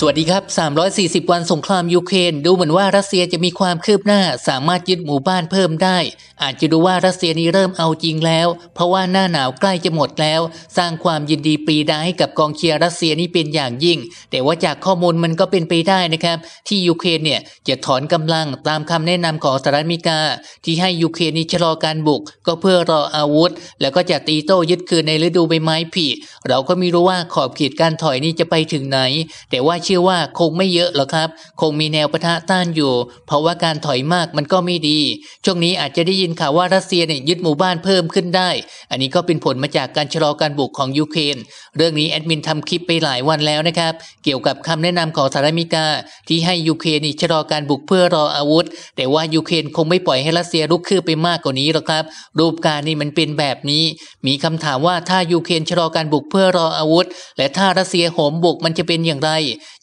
สวัสดีครับ 340 วันสงครามยูเครนดูเหมือนว่ารัสเซียจะมีความคืบหน้า สามารถยึดหมู่บ้านเพิ่มได้ อาจจะดูว่ารัสเซียนี้เริ่มเอาจริงแล้ว เพราะว่าหน้าหนาวใกล้จะหมดแล้ว สร้างความยินดีปรีดาให้กับกองเชียร์รัสเซียนี้เป็นอย่างยิ่ง แต่ว่าจากข้อมูลมันก็เป็นไปได้นะครับ ที่ยูเครนเนี่ยจะถอนกำลังตามคำแนะนำของสหรัฐอเมริกา ที่ให้ยูเครนนี้ชะลอการบุก ก็เพื่อรออาวุธแล้วก็จะตีโต้ยึดคืนในฤดูใบไม้ผลิเราก็ไม่รู้ว่าขอบเขตการถอยนี้จะไปถึงไหน แต่ว่าเชื่อว่าคงไม่เยอะหรอกครับ คงมีแนวปะทะต้านอยู่ เพราะว่าการถอยมากมันก็ไม่ดี ช่วงนี้อาจจะได้ยินข่าวว่ารัสเซียเนี่ยยึดหมู่บ้านเพิ่มขึ้นได้ อันนี้ก็เป็นผลมาจากการชะลอการบุกของยูเครน เรื่องนี้แอดมินทำคลิปไปหลายวันแล้วนะครับ เกี่ยวกับคำแนะนำของสหรัฐอเมริกา ที่ให้ยูเครนชะลอการบุกเพื่อรออาวุธ แต่ว่ายูเครนคงไม่ปล่อยให้รัสเซียลุกคืบไปมากกว่านี้หรอกครับ รูปการนี่มันเป็นแบบนี้ มีคำถามว่าถ้ายูเครนชะลอการบุกเพื่อรออาวุธ และถ้ารัสเซียโหมบุกมันจะเป็นอย่างไร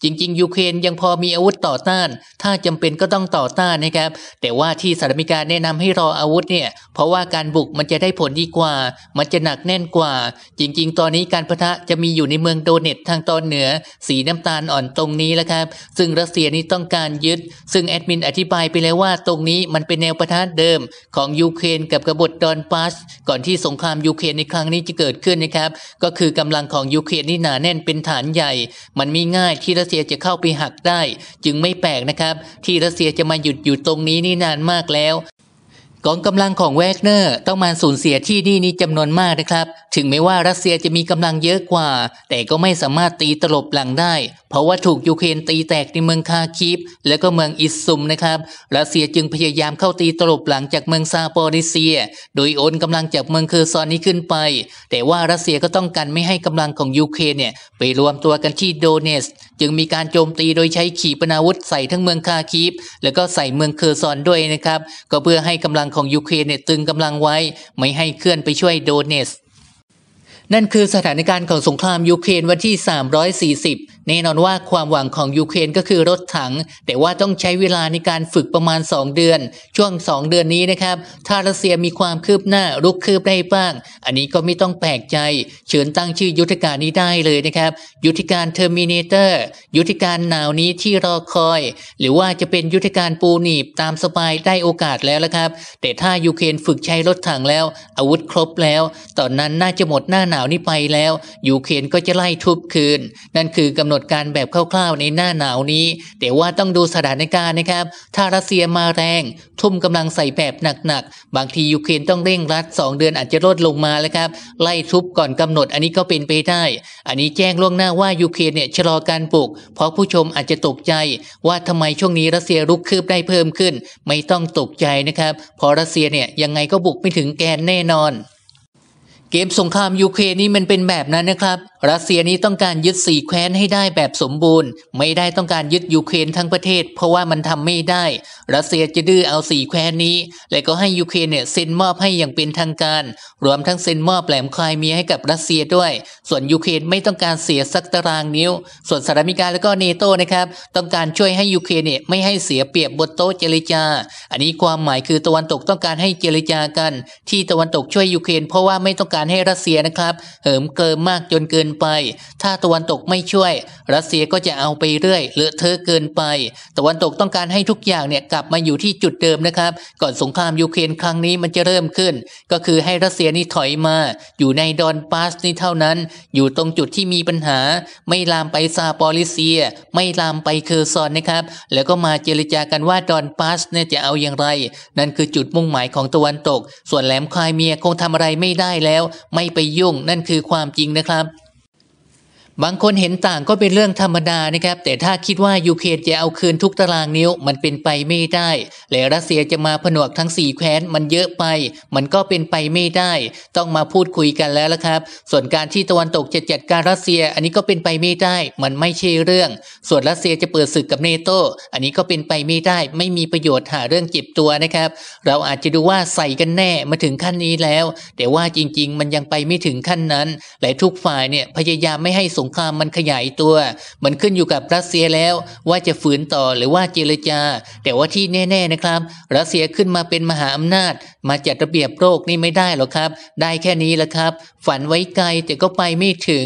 จริงๆยูเครนยังพอมีอาวุธต่อต้าน ถ้าจำเป็นก็ต้องต่อต้านนะครับ แต่ว่าที่สหรัฐอเมริกาแนะนำให้รออาวุธเนี่ย เพราะว่าการบุกมันจะได้ผลดีกว่า มันจะหนักแน่นกว่า จริงๆ ตอนนี้การประทะจะมีอยู่ในเมืองโดเนตทางตอนเหนือ สีน้ำตาลอ่อนตรงนี้แล้วครับ ซึ่งรัสเซียนี้ต้องการยึด ซึ่งแอดมินอธิบายไปแล้วว่าตรงนี้มันเป็นแนวประทะเดิมของยูเครนกับกบฏดอนปัสก่อนที่สงครามยูเครนในครั้งนี้จะเกิดขึ้นนะครับก็คือกำลังของยูเครนนี่หนาแน่นเป็นฐานใหญ่ มันไม่ง่ายที่รัสซียจะเข้าไปหักได้จึงไม่แปลกนะครับที่รัสเซียจะมาหยุดอยู่ตรงนี้นี่นานมากแล้วกองกำลังของแวกเนอร์ต้องมาสูญเสียที่นี่นี้จำนวนมากนะครับถึงแม้ว่ารัสเซียจะมีกำลังเยอะกว่า แต่ก็ไม่สามารถตีตลบหลังได้ เพราะว่าถูกยูเครนตีแตกในเมืองคาคิฟและก็เมืองอิสซุมนะครับรัสเซียจึงพยายามเข้าตีตลบหลังจากเมืองซาโปริเซีย โดยโอนกำลังจากเมืองเคอร์ซอนนี้ขึ้นไป แต่ว่ารัสเซียก็ต้องการไม่ให้กำลังของยูเครนเนี่ยไปรวมตัวกันที่โดเนสึงมีการโจมตีโดยใช้ขีปนาวุธใส่ทั้งเมืองคาคีฟแล้วก็ใส่เมืองเคอร์ซอนด้วยนะครับ ก็เพื่อให้กำลังของยูเครนเนี่ยตึงกำลังไว้ ไม่ให้เคลื่อนไปช่วยโดเนสนั่นคือสถานการณ์ของสงครามยูเครนวันที่ 340แน่นอนว่าความหวังของยูเครนก็คือรถถัง แต่ว่าต้องใช้เวลาในการฝึกประมาณ 2 เดือน ช่วง 2 เดือนนี้นะครับ ถ้ารัสเซียมีความคืบหน้าลุกคืบได้บ้าง อันนี้ก็ไม่ต้องแปลกใจเชิญตั้งชื่อยุทธการนี้ได้เลยนะครับ ยุทธการเทอร์มินเตอร์ยุทธการหนาวนี้ที่รอคอย หรือว่าจะเป็นยุทธการปูหนีบตามสบายได้โอกาสแล้วละครับ แต่ถ้ายูเครนฝึกใช้รถถังแล้ว อาวุธครบแล้ว ตอนนั้นน่าจะหมดหน้าหนาวนี้ไปแล้วยูเครนก็จะไล่ทุบคืน นั่นคือกำหนดหนดการแบบคร่าวๆในหน้าหนาวนี้ แต่ว่าต้องดูสถานการณ์นะครับ ถ้ารัสเซียมาแรง ทุ่มกำลังใส่แบบหนักๆ บางทียูเครนต้องเร่งรัด 2 เดือนอาจจะลดลงมาแล้วครับ ไล่ทุบก่อนกำหนดอันนี้ก็เป็นไปได้ อันนี้แจ้งล่วงหน้าว่ายูเครนเนี่ยชะลอการปลูกเพราะผู้ชมอาจจะตกใจ ว่าทำไมช่วงนี้รัสเซียรุกคืบได้เพิ่มขึ้น ไม่ต้องตกใจนะครับเพราะรัสเซียเนี่ยยังไงก็บุกไม่ถึงแกนแน่นอน เกมสงครามยูเครนนี่มันเป็นแบบนั้นนะครับรัสเซียนี้ต้องการยึดสี่แคว้นให้ได้แบบสมบูรณ์ไม่ได้ต้องการยึดยูเครนทั้งประเทศเพราะว่ามันทำไม่ได้รัสเซียจะดื้อเอาสี่แคว้นนี้และก็ให้ยูเครนเนี่ยเซ็นมอบให้อย่างเป็นทางการ รวมทั้งเซ็นมอบแหลมคลายเมียให้กับรัสเซียด้วย ส่วนยูเครนไม่ต้องการเสียสักตารางนิ้ว ส่วนสหรัฐอเมริกาและก็เนโต้นะครับ ต้องการช่วยให้ยูเครนเนี่ยไม่ให้เสียเปรียบบนโต๊ะเจรจา อันนี้ความหมายคือตะวันตกต้องการให้เจรจากัน ที่ตะวันตกช่วยยูเครนเพราะว่าไม่ต้องการให้รัสเซียนะครับเหิมเกิมมากจนเกินไป ถ้าตะวันตกไม่ช่วย รัสเซียก็จะเอาไปเรื่อยเลอะเทอะเกินไป ตะวันตกต้องการให้ทุกอย่างเนี่ยกลับมาอยู่ที่จุดเดิมนะครับ ก่อนสงครามยูเครนครั้งนี้มันจะเริ่มขึ้น ก็คือให้รัสเซียนี่ถอยมา อยู่ในดอนปาสนี่เท่านั้น อยู่ตรงจุดที่มีปัญหา ไม่ลามไปซาปอลิเซีย ไม่ลามไปเคอร์ซอนนะครับ แล้วก็มาเจรจากันว่าดอนปาสเนี่ยจะเอาอย่างไร นั่นคือจุดมุ่งหมายของตะวันตก ส่วนแหลมคลายเมียคงทำอะไรไม่ได้แล้ว ไม่ไปยุ่ง นั่นคือความจริงนะครับบางคนเห็นต่างก็เป็นเรื่องธรรมดานะครับแต่ถ้าคิดว่ายูเครนจะเอาคืนทุกตารางนิ้วมันเป็นไปไม่ได้ และรัสเซียจะมาผนวกทั้ง4แคว้นมันเยอะไปมันก็เป็นไปไม่ได้ ต้องมาพูดคุยกันแล้วละครับส่วนการที่ตะวันตกจะจัดการรัสเซีย อันนี้ก็เป็นไปไม่ได้ มันไม่ใช่เรื่อง ส่วนรัสเซียจะเปิดศึกกับเนโตอันนี้ก็เป็นไปไม่ได้ ไม่มีประโยชน์หาเรื่องเจ็บตัวนะครับ เราอาจจะดูว่าใส่กันแน่มาถึงขั้นนี้แล้ว แต่ว่าจริง ๆ มันยังไปไม่ถึงขั้นนั้น และทุกฝ่ายเนี่ยพยายามไม่ให้สงครามมันขยายตัว มันขึ้นอยู่กับรัสเซียแล้วว่าจะฝืนต่อหรือว่าเจรจา แต่ว่าที่แน่ ๆนะครับ รัสเซียขึ้นมาเป็นมหาอำนาจ มาจัดระเบียบโลกนี่ไม่ได้หรอกครับ ได้แค่นี้แหละครับ ฝันไว้ไกล แต่ก็ไปไม่ถึง